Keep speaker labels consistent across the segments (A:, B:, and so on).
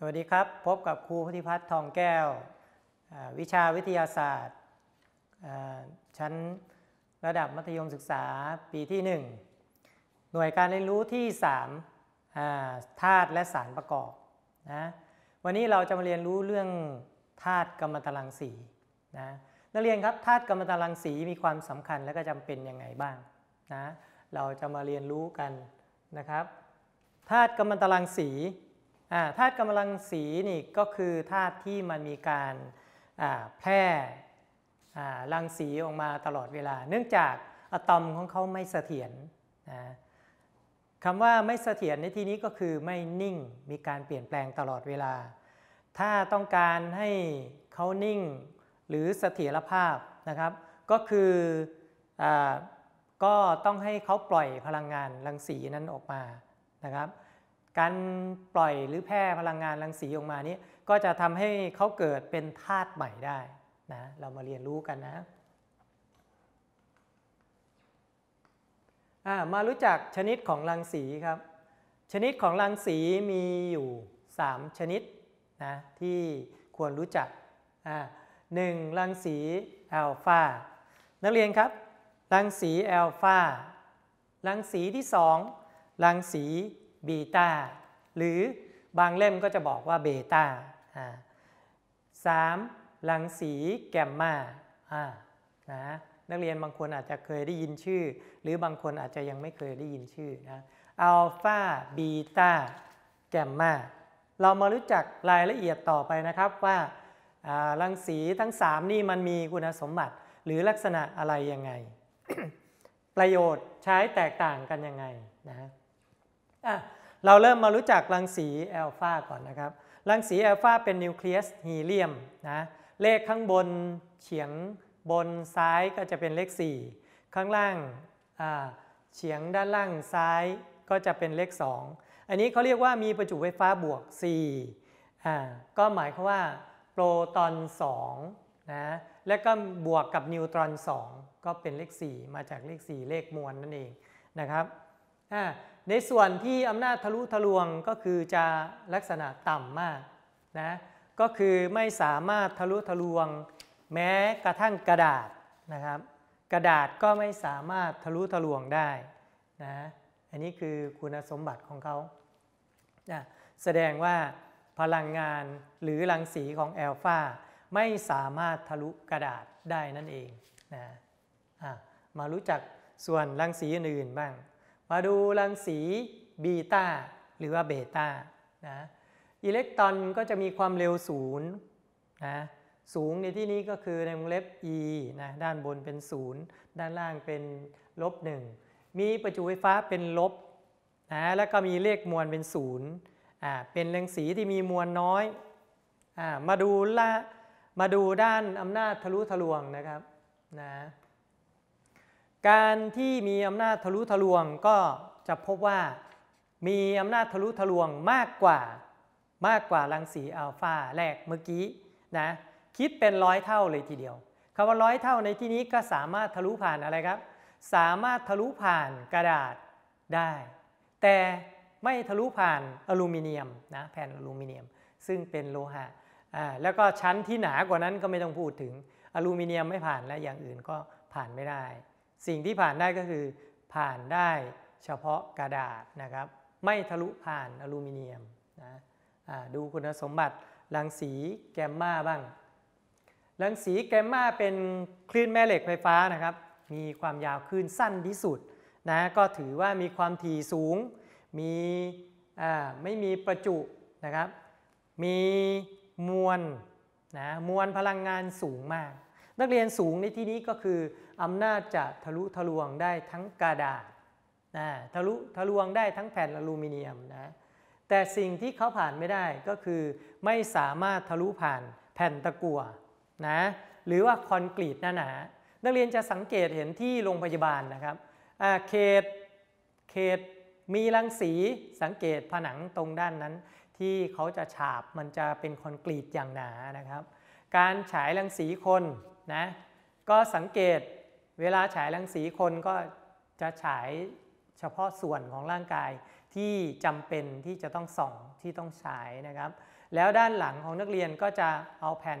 A: สวัสดีครับพบกับครูพุทธิพัฒน์ทองแก้ววิชาวิทยาศาสตร์ชั้นระดับมัธยมศึกษาปีที่ 1 หน่วยการเรียนรู้ที่3ธาตุและสารประกอบนะวันนี้เราจะมาเรียนรู้เรื่องธาตุกัมมตรังสีนะนักเรียนครับธาตุกัมมตรังสีมีความสำคัญและก็จำเป็นยังไงบ้างนะเราจะมาเรียนรู้กันนะครับธาตุกัมมตรังสีธาตุกำลังสีนี่ก็คือธาตุที่มันมีการแพร่รังสีออกมาตลอดเวลา เนื่องจากอะตอมของเขาไม่เสถียรนะคำว่าไม่เสถียรในที่นี้ก็คือไม่นิ่งมีการเปลี่ยนแปลงตลอดเวลา ถ้าต้องการให้เขานิ่ง หรือเสถียรภาพนะครับ ก็คืออก็ต้องให้เขาปล่อยพลังงานรังสีนั้นออกมานะครับการปล่อยหรือแพร่พลังงานรังสีออกมานี้ก็จะทำให้เขาเกิดเป็นธาตุใหม่ได้นะ เรามาเรียนรู้กันนะ มารู้จักชนิดของรังสีครับ ชนิดของรังสีมีอยู่ 3 ชนิดนะที่ควรรู้จักหนึ่งรังสีแอลฟา นักเรียนครับ รังสีแอลฟา รังสีที่ 2 รังสีบีตาหรือบางเล่มก็จะบอกว่าเบตาสามรังสีแกมมานะนักเรียนบางคนอาจจะเคยได้ยินชื่อ หรือบางคนอาจจะยังไม่เคยได้ยินชื่อนะอัลฟาบีตาแกมมาเรามารู้จักรายละเอียดต่อไปนะครับว่ารังสีทั้ง 3 นี่มันมีคุณสมบัติหรือลักษณะอะไรยังไง ประโยชน์ใช้แตกต่างกันยังไงนะอ่ะเราเริ่มมารู้จักรังสีแอลฟาก่อนนะครับ รังสีแอลฟาเป็นนิวเคลียสฮีเลียมนะ เลขข้างบนเฉียงบนซ้ายก็จะเป็นเลข 4 ข้างล่าง เฉียงด้านล่างซ้ายก็จะเป็นเลข 2 อันนี้เขาเรียกว่ามีประจุไฟฟ้าบวก4อ่าก็หมายความว่าโปรตอน2นะ และก็บวกกับนิวตรอน2ก็เป็นเลข 4 มาจากเลข 4 เลขมวลนนั่นเองนะครับ อ่าในส่วนที่อำนาจทะลุทะลวงก็คือจะลักษณะต่ำมากนะก็คือไม่สามารถทะลุทะลวงแม้กระทั่งกระดาษนะครับกระดาษก็ไม่สามารถทะลุทะลวงได้นะอันนี้คือคุณสมบัติของเขานะแสดงว่าพลังงานหรือรังสีของแอลฟาไม่สามารถทะลุกระดาษได้นั่นเองนะมารู้จักส่วนรังสีอื่นบ้างมาดูรังสีบีตาหรือว่าเบตานะอิเล็กตรอนก็จะมีความเร็วศูนย์นะสูงในที่นี้ก็คือในวงเล็บ e นะด้านบนเป็น0ด้านล่างเป็นลบ1มีประจุไฟฟ้าเป็นลบนะแล้วก็มีเลขมวลเป็น0อ่าเป็นรังสีที่มีมวลน้อยอ่ามาดูละมาดูด้านอำนาจทะลุทะลวงนะครับนะการที่มีอำนาจทะลุทะลวงก็จะพบว่ามีอำนาจทะลุทะลวงมากกว่ามากกว่ารังสีอัลฟาแรกเมื่อกี้นะคิดเป็นร้อยเท่าเลยทีเดียวคำว่าร้อยเท่าในที่นี้ก็สามารถทะลุผ่านอะไรครับ สามารถทะลุผ่านกระดาษได้ แต่ไม่ทะลุผ่านอลูมิเนียมนะแผ่นอลูมิเนียมซึ่งเป็นโลหะแล้วก็ชั้นที่หนากว่านั้นก็ไม่ต้องพูดถึงอลูมิเนียมไม่ผ่านและอย่างอื่นก็ผ่านไม่ได้สิ่งที่ผ่านได้ก็คือผ่านได้เฉพาะกระดาษนะครับไม่ทะลุผ่านอลูมิเนียมนะดูคุณสมบัติรังสีแกมมาบ้างรังสีแกมมาเป็นคลื่นแม่เหล็กไฟฟ้านะครับ มีความยาวคลื่นสั้นที่สุดนะก็ถือว่ามีความถี่สูงมีไม่มีประจุนะครับมีมวลนะมวลพลังงานสูงมาก นักเรียนสูงในที่นี้ก็คืออำนาจจะทะลุทะลวงได้ทั้งกระดาษนะทะลุทะลวงได้ทั้งแผ่นอลูมิเนียมนะแต่สิ่งที่เขาผ่านไม่ได้ก็คือ ไม่สามารถทะลุผ่านแผ่นตะกั่วนะหรือว่าคอนกรีตหนาหนานักเรียนจะสังเกตเห็นที่โรงพยาบาลนะครับเขตเขตมีรังสีสังเกตผนังตรงด้านนั้น ที่เขาจะฉาบมันจะเป็นคอนกรีตอย่างหนานะครับ การฉายรังสีคนนะก็สังเกตเวลาฉายรังสีคนก็จะฉายเฉพาะส่วนของร่างกายที่จำเป็นที่จะต้องส่องที่ต้องฉายนะครับ แล้วด้านหลังของนักเรียนก็จะเอาแผ่น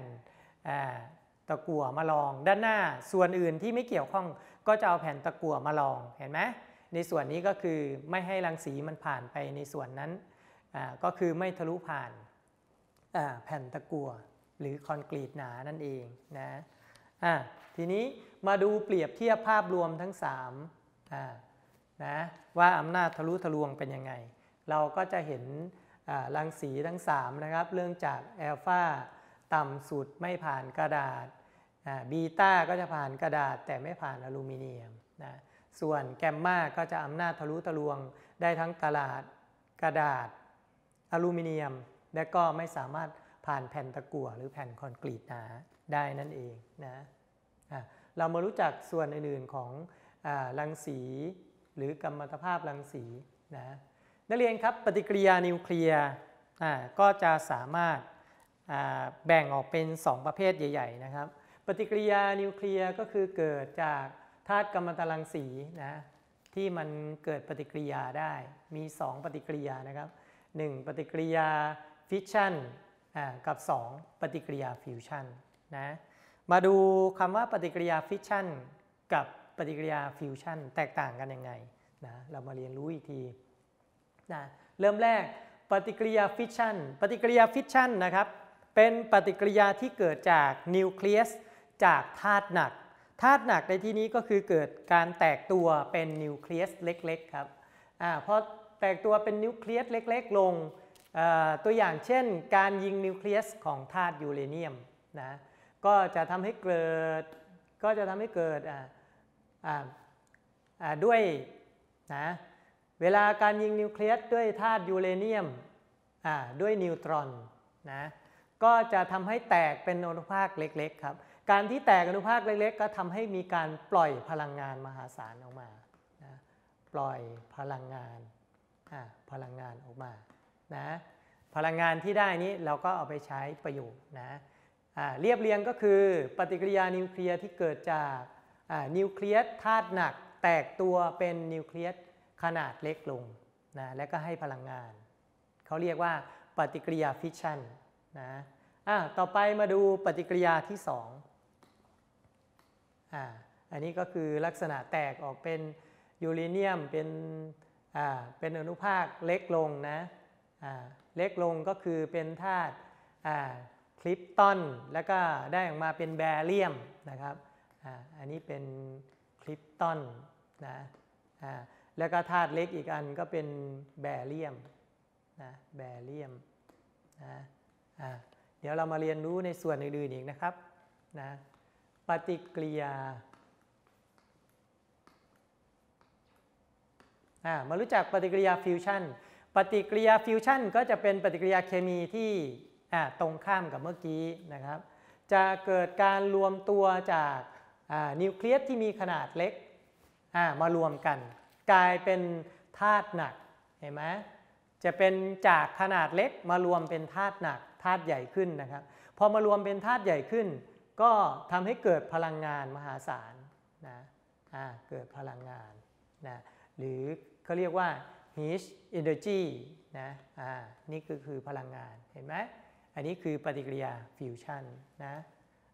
A: ตะกั่วมาลอง ด้านหน้าส่วนอื่นที่ไม่เกี่ยวข้องก็จะเอาแผ่นตะกั่วมาลองเห็นไหมในส่วนนี้ก็คือไม่ให้รังสีมันผ่านไปในส่วนนั้นก็คือไม่ทะลุผ่านแผ่นตะกั่วหรือคอนกรีตหนานั่นเองนะทีนี้มาดูเปรียบเทียบภาพรวมทั้ง3านะว่าอำนาจทะลุทะลวงเป็นยังไง เราก็จะเห็นรังสีทั้ง 3 นะครับเรื่องจากแอลฟาต่ำสุดไม่ผ่านกระดาษบีต้า ก็จะผ่านกระดาษแต่ไม่ผ่านอลูมิเนียมนะส่วนแกมมา ก็จะอำนาจทะลุทะลวงได้ทั้งกระดาษกระดาษ อลูมิเนียม และก็ไม่สามารถผ่านแผ่นตะกั่วหรือแผ่นคอนกรีตหนาได้นั่นเองนะเรามารู้จักส่วนอื่นๆของรังสีหรือกรรมัตภาพรังสีนะนักเรียนครับปฏิกิริยานิวเคลียร์ก็จะสามารถแบ่งออกเป็น 2 ประเภทใหญ่ ๆนะครับ ปฏิกิริยานิวเคลียร์ก็คือเกิดจากธาตุกรรมัตรังสีนะที่มันเกิดปฏิกิริยาได้ มี 2 ปฏิกิริยานะครับ1ปฏิกิริยาฟิชชันกับ 2 ปฏิกิริยาฟิวชันนะมาดูคำว่าปฏิกิริยาฟิชชั่นกับปฏิกิริยาฟิวชั่นแตกต่างกันยังไงนะเรามาเรียนรู้อีกทีนะเริ่มแรกปฏิกิริยาฟิชชั่นปฏิกิริยาฟิชชั่นนะครับ เป็นปฏิกิริยาที่เกิดจากนิวเคลียสจากธาตุหนักธาตุหนักในที่นี้ก็คือเกิดการแตกตัวเป็นนิวเคลียสเล็ก ๆครับอ่าพอแตกตัวเป็นนิวเคลียสเล็กๆลงตัวอย่างเช่น การยิงนิวเคลียสของธาตุยูเรเนียมนะก็จะทำให้เกิดก็จะทำให้เกิดอออ่่่าาาด้วยนะเวลาการยิงนิวเคลียส ด้วยธาตุยูเรเนียมอ่าด้วยนิวตรอนนะก็จะทำให้แตกเป็นอนุภาคเล็กๆครับการที่แตกอนุภาคเล็ก ๆ ก็ทำให้มีการปล่อยพลังงานมหาศาลออกมานะปล่อยพลังงานอ่าพลังงานออกมานะพลังงานที่ได้นี้เราก็เอาไปใช้ประโยชน์นะเรียบเรียงก็คือปฏิกิริยานิวเคลียร์ที่เกิดจากนิวเคลียสธาตุหนักแตกตัวเป็นนิวเคลียสขนาดเล็กลงนะและก็ให้พลังงานเขาเรียกว่าปฏิกิริยาฟิชชันนะะต่อไปมาดูปฏิกิริยาที่2ออันนี้ก็คือลักษณะแตกออกเป็นยูเรเนียมเป็นเป็นอนุภาคเล็กลงนะเล็กลงก็คือเป็นธาตุลิปตันแล้วก็ได้ออกมาเป็นแบเรียมนะครับอันนี้เป็นคลิปตันนะแล้วก็ธาตุเล็กอีกอันก็เป็นแบเรียมนะแบเรียมนะเดี๋ยวเรามาเรียนรู้ในส่วนอื่นๆอีกนะครับนะปฏิกิริยามารู้จักปฏิกิริยาฟิวชันปฏิกิริยาฟิวชันก็จะเป็นปฏิกิริยาเคมีที่ตรงข้ามกับเมื่อกี้นะครับ จะเกิดการรวมตัวจากนิวเคลียสที่มีขนาดเล็กมารวมกัน กลายเป็นธาตุหนัก เห็นไหมจะเป็นจากขนาดเล็กมารวมเป็นธาตุหนักธาตุใหญ่ขึ้นนะครับ พอมารวมเป็นธาตุใหญ่ขึ้น ก็ทำให้เกิดพลังงานมหาศาลนะเกิดพลังงานนะ หรือเขาเรียกว่า heat energy นะ อ่า นี่ก็คือพลังงานเห็นไหมอันนี้คือปฏิกิริยา ฟิวชันนะ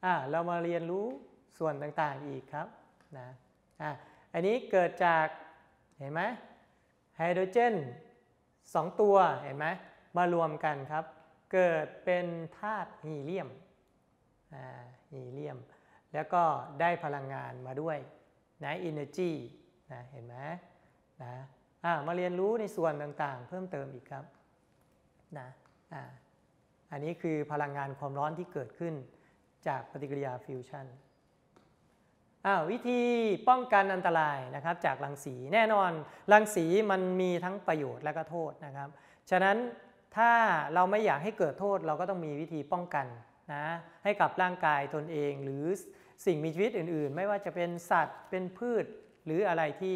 A: อ่าเรามาเรียนรู้ส่วนต่างๆอีกครับนะอ่าอันนี้เกิดจากเห็นไหมไฮโดรเจน2 ตัวเห็นไหมมารวมกันครับ เกิดเป็นธาตุฮีเลียมอ่าฮีเลียม แล้วก็ได้พลังงานมาด้วยนะอินเนอร์จีนะเห็นไหมนะอ่ามาเรียนรู้ในส่วนต่างๆ เพิ่มเติมอีกครับนะอ่าอันนี้คือพลังงานความร้อนที่เกิดขึ้นจากปฏิกิริยาฟิวชั่นวิธีป้องกันอันตรายนะครับจากรังสีแน่นอนรังสีมันมีทั้งประโยชน์และก็โทษนะครับ ฉะนั้นถ้าเราไม่อยากให้เกิดโทษเราก็ต้องมีวิธีป้องกันนะให้กับร่างกายตนเองหรือสิ่งมีชีวิตอื่นๆ ไม่ว่าจะเป็นสัตว์เป็นพืชหรืออะไรที่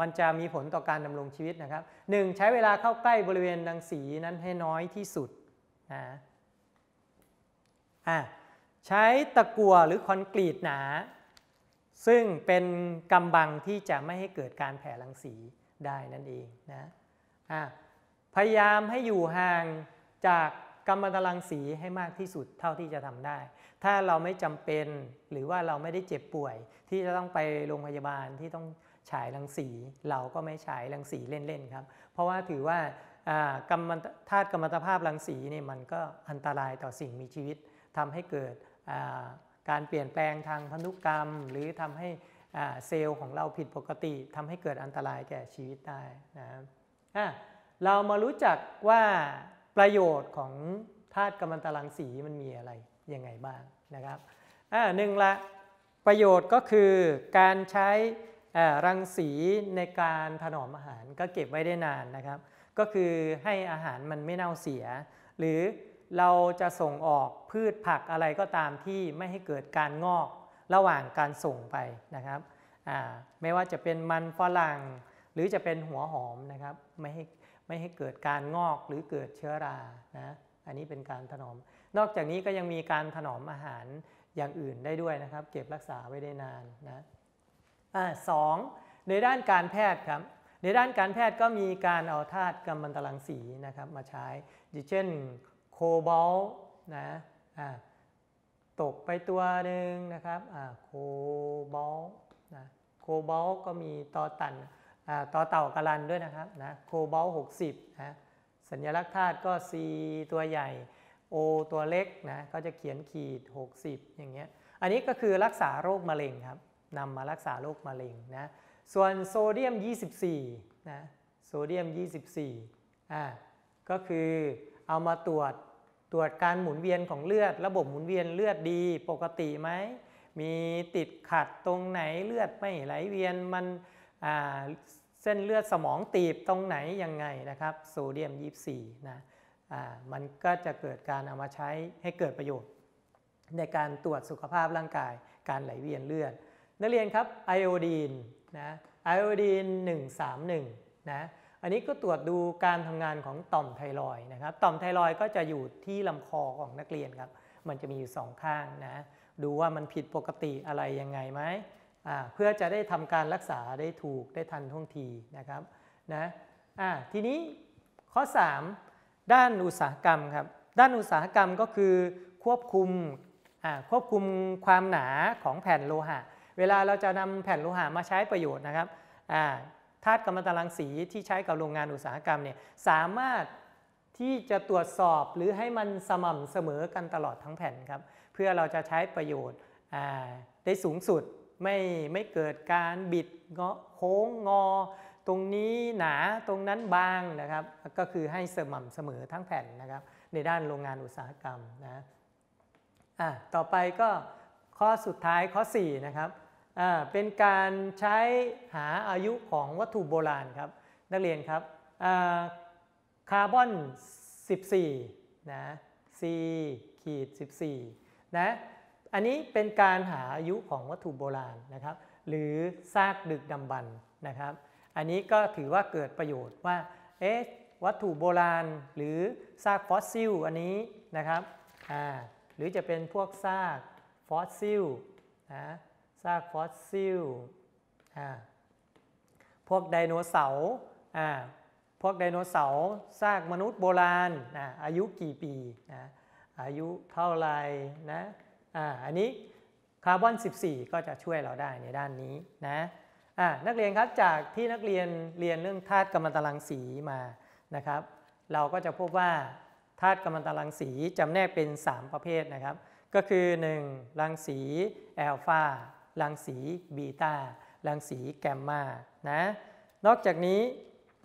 A: มันจะมีผลต่อการดำรงชีวิตนะครับหนึ่งใช้เวลาเข้าใกล้บริเวณรังสีนั้นให้น้อยที่สุดนะอ่ใช้ตะกั่วหรือคอนกรีตหนา ซึ่งเป็นกำบังที่จะไม่ให้เกิดการแผ่รังสีได้นั่นเองนะอ่ะพยายามให้อยู่ห่างจากกำมมันรังสีให้มากที่สุดเท่าที่จะทำได้ ถ้าเราไม่จำเป็นหรือว่าเราไม่ได้เจ็บป่วยที่จะต้องไปโรงพยาบาลที่ต้องฉายรังสี เราก็ไม่ฉายรังสีเล่นๆครับเพราะว่าถือว่ากรรมธาตุกรรมตภาพรังสีนี่มันก็อันตรายต่อสิ่งมีชีวิต ทำให้เกิดการเปลี่ยนแปลงทางพันธุกรรม หรือทำให้เซลล์ของเราผิดปกติ ทำให้เกิดอันตรายแก่ชีวิตได้นะครับเรามารู้จักว่าประโยชน์ของธาตุกัมมันตรังสีมันมีอะไรยังไงบ้างนะครับหนึ่งละประโยชน์ก็คือการใช้รังสีในการถนอมอาหารก็เก็บไว้ได้นานนะครับก็คือให้อาหารมันไม่เน่าเสีย หรือเราจะส่งออกพืชผักอะไรก็ตามที่ไม่ให้เกิดการงอกระหว่างการส่งไปนะครับไม่ว่าจะเป็นมันฝรั่งหรือจะเป็นหัวหอมนะครับไม่ให้ไม่ให้เกิดการงอกหรือเกิดเชื้อรานะอันนี้เป็นการถนอม นอกจากนี้ก็ยังมีการถนอมอาหารอย่างอื่นได้ด้วยนะครับ เก็บรักษาไว้ได้นานนะอะสองในด้านการแพทย์ครับในด้านการแพทย์ก็มีการเอาธาตุกำมันตรังสีนะครับมาใช้อย่างเช่นโคบอลนะตกไปตัวหนึ่งนะครับโคบอลนะโคบอลก็มีต่อตันต่อเต่ากระันด้วยนะครับนะโคบอล60นะสัญลักษณ์ธาตุก็ C ตัวใหญ่ O ตัวเล็กนะก็จะเขียนขีด 60 อย่างเงี้ยอันนี้ก็คือรักษาโรคมะเร็งครับนำมารักษาโรคมะเร็งนะส่วนโซเดียม 24นะ โซเดียม 24อ่า ก็คือเอามาตรวจตรวจการหมุนเวียนของเลือด ระบบหมุนเวียนเลือดดีปกติไหม มีติดขัดตรงไหนเลือดไม่ไหลเวียนมัน อ่า เส้นเลือดสมองตีบตรงไหนยังไงนะครับ โซเดียม 24นะ อ่า มันก็จะเกิดการเอามาใช้ให้เกิดประโยชน์ในการตรวจสุขภาพร่างกายการไหลเวียนเลือดนักเรียนครับไอโอดีนนะไอโอดีน131นะ อันนี้ก็ตรวจดูการทำงานของต่อมไทรอยนะครับ ต่อมไทรอยก็จะอยู่ที่ลำคอของนักเรียนครับ มันจะมีอยู่สองข้างนะ ดูว่ามันผิดปกติอะไรยังไงไหม เพื่อจะได้ทำการรักษาได้ถูกได้ทันท่วงทีนะครับนะทีนี้ข้อ 3 ด้านอุตสาหกรรมครับ ด้านอุตสาหกรรมก็คือควบคุมควบคุมความหนาของแผ่นโลหะเวลาเราจะนำแผ่นโลหะมาใช้ประโยชน์นะครับธาตุกัมมันตรังสีที่ใช้ กับโรงงานอุตสาหกรรมเนี่ยสามารถที่จะตรวจสอบหรือให้มันสม่ำเสมอกันตลอดทั้งแผ่นครับ เพื่อเราจะใช้ประโยชน์ได้สูงสุดไม่ไม่เกิดการบิดเงาะโค้งงอ ตรงนี้หนาตรงนั้นบางนะครับ ก็คือให้สม่ำเสมอทั้งแผ่นนะครับ ในด้านโรงงานอุตสาหกรรมนะะต่อไปก็ข้อสุดท้ายข้อ 4 นะครับเป็นการใช้หาอายุของวัตถุโบราณครับ นักเรียนครับคาร์บอน 14นะ C ขีด 14นะอันนี้เป็นการหาอายุของวัตถุโบราณนะครับหรือซากดึกดำบรรนะครับ อันนี้ก็ถือว่าเกิดประโยชน์ว่าเอ๊ะวัตถุโบราณหรือซากฟอสซิลอันนี้นะครับหรือจะเป็นพวกซากฟอสซิลนะซากฟอสซิล พวกไดโนเสาร์พวกไดโนเสาร์ ซากมนุษย์โบราณ อายุกี่ปีนะ อายุเท่าไรนะอันนี้คาร์บอน 14 ก็จะช่วยเราได้ในด้านนี้นะนักเรียนครับ จากที่นักเรียนเรียนเรื่องธาตุกัมมันตรังสีมา นะครับ เราก็จะพบว่าธาตุกัมมันตรังสีจำแนกเป็น 3 ประเภทนะครับ ก็คือ 1. รังสีแอลฟารังสีบีตารังสีแกมมานะนอกจากนี้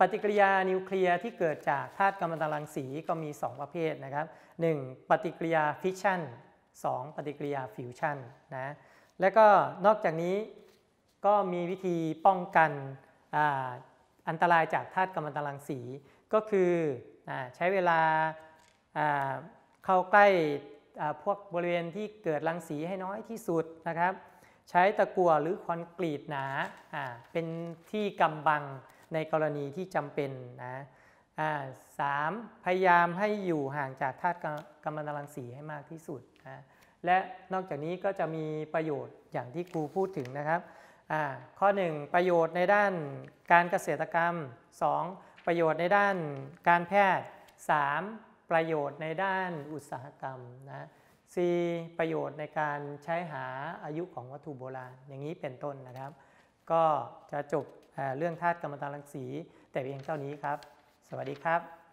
A: ปฏิกิริยานิวเคลียร์ที่เกิดจากธาตุกัมมันตรังสีก็มี 2 ประเภทนะครับ 1. ปฏิกิริยาฟิชชั่น 2. ปฏิกิริยาฟิวชั่นนะและก็นอกจากนี้ก็มีวิธีป้องกันออันตรายจากธาตุกัมมันตรังสี ก็คืออใช้เวลาเข้าใกล้พวกบริเวณที่เกิดรังสีให้น้อยที่สุดนะครับใช้ตะกั่วหรือคอนกรีตหนา เป็นที่กำบังในกรณีที่จำเป็นนะสามพยายามให้อยู่ห่างจากธาตุกัมมันตรังสีให้มากที่สุดนะและนอกจากนี้ก็จะมีประโยชน์อย่างที่ครูพูดถึงนะครับข้อ1ประโยชน์ในด้านการเกษตรกรรม 2. ประโยชน์ในด้านการแพทย์ 3. ประโยชน์ในด้านอุตสาหกรรมนะ C ประโยชน์ในการใช้หาอายุของวัตถุโบราณอย่างนี้เป็นต้นนะครับ ก็จะจบเรื่องธาตุกรรมตรังสีแต่เพียงเท่านี้ครับ สวัสดีครับ